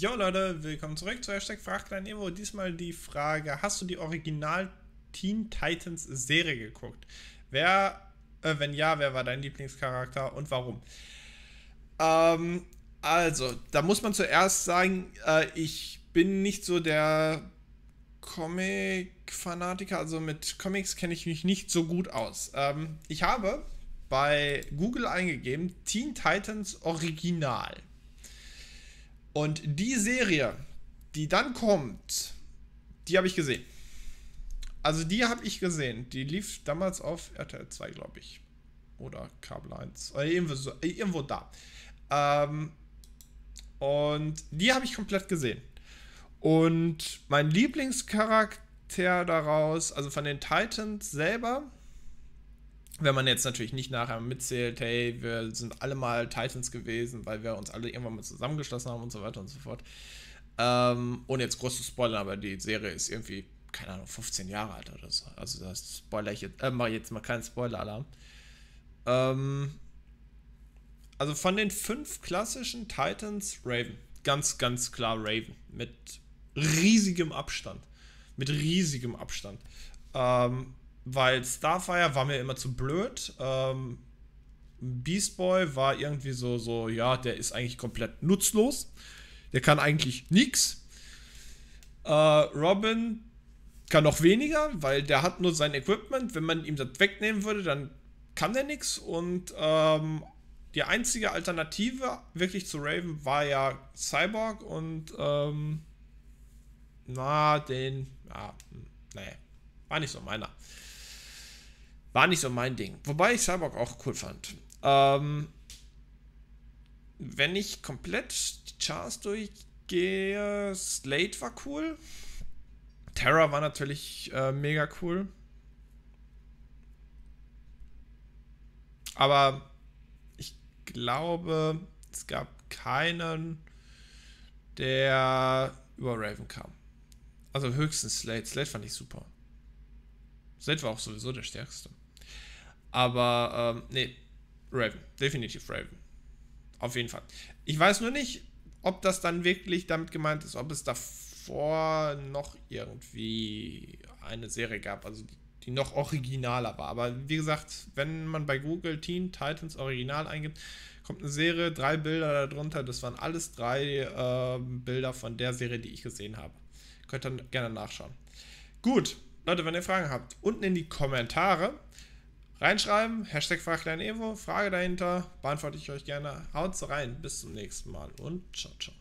Jo Leute, willkommen zurück zu Hashtag FragKleinEvo. Diesmal die Frage, hast du die Original Teen Titans Serie geguckt? Wer, äh, wenn ja, wer war dein Lieblingscharakter und warum? Ähm, also, da muss man zuerst sagen, äh, ich bin nicht so der Comic-Fanatiker, also mit Comics kenne ich mich nicht so gut aus. Ähm, ich habe bei Google eingegeben Teen Titans Original und die Serie, die dann kommt, die habe ich gesehen. Also die habe ich gesehen. Die lief damals auf RTL 2, glaube ich. Oder Kabel 1. Oder äh, irgendwo, so, äh, irgendwo da. Ähm, und die habe ich komplett gesehen. Und mein Lieblingscharakter daraus, also von den Titans selber, wenn man jetzt natürlich nicht nachher mitzählt, hey, wir sind alle mal Titans gewesen, weil wir uns alle irgendwann mal zusammengeschlossen haben und so weiter und so fort. Ähm, ohne jetzt groß zu spoilern, aber die Serie ist irgendwie, keine Ahnung, 15 Jahre alt oder so. Also das spoiler ich jetzt, äh, mache ich jetzt mal keinen Spoiler-Alarm. Ähm, also von den fünf klassischen Titans, Raven. Ganz, ganz klar Raven. Mit riesigem Abstand. Mit riesigem Abstand. Ähm, weil Starfire war mir immer zu blöd. Ähm, Beast Boy war irgendwie so, so, ja, der ist eigentlich komplett nutzlos. Der kann eigentlich nichts. Äh, Robin kann noch weniger, weil der hat nur sein Equipment. Wenn man ihm das wegnehmen würde, dann kann der nichts. Und ähm, die einzige Alternative wirklich zu Raven war ja Cyborg und ähm, na, den, ja, hm, nee, war nicht so meiner. War nicht so mein Ding. Wobei ich Cyborg auch cool fand. Ähm, wenn ich komplett die Chars durchgehe, Slate war cool. Terra war natürlich äh, mega cool. Aber ich glaube, es gab keinen, der über Raven kam. Also höchstens Slate. Slate fand ich super. Zed war auch sowieso der stärkste. Aber, ähm, nee, Raven. Definitiv Raven. Auf jeden Fall. Ich weiß nur nicht, ob das dann wirklich damit gemeint ist, ob es davor noch irgendwie eine Serie gab, also die, die noch originaler war. Aber wie gesagt, wenn man bei Google Teen Titans Original eingibt, kommt eine Serie, drei Bilder darunter. Das waren alles drei äh, Bilder von der Serie, die ich gesehen habe. Könnt ihr gerne nachschauen. Gut, Leute, wenn ihr Fragen habt, unten in die Kommentare reinschreiben. Hashtag Evo, Frage dahinter, beantworte ich euch gerne. Haut rein, bis zum nächsten Mal und ciao, ciao.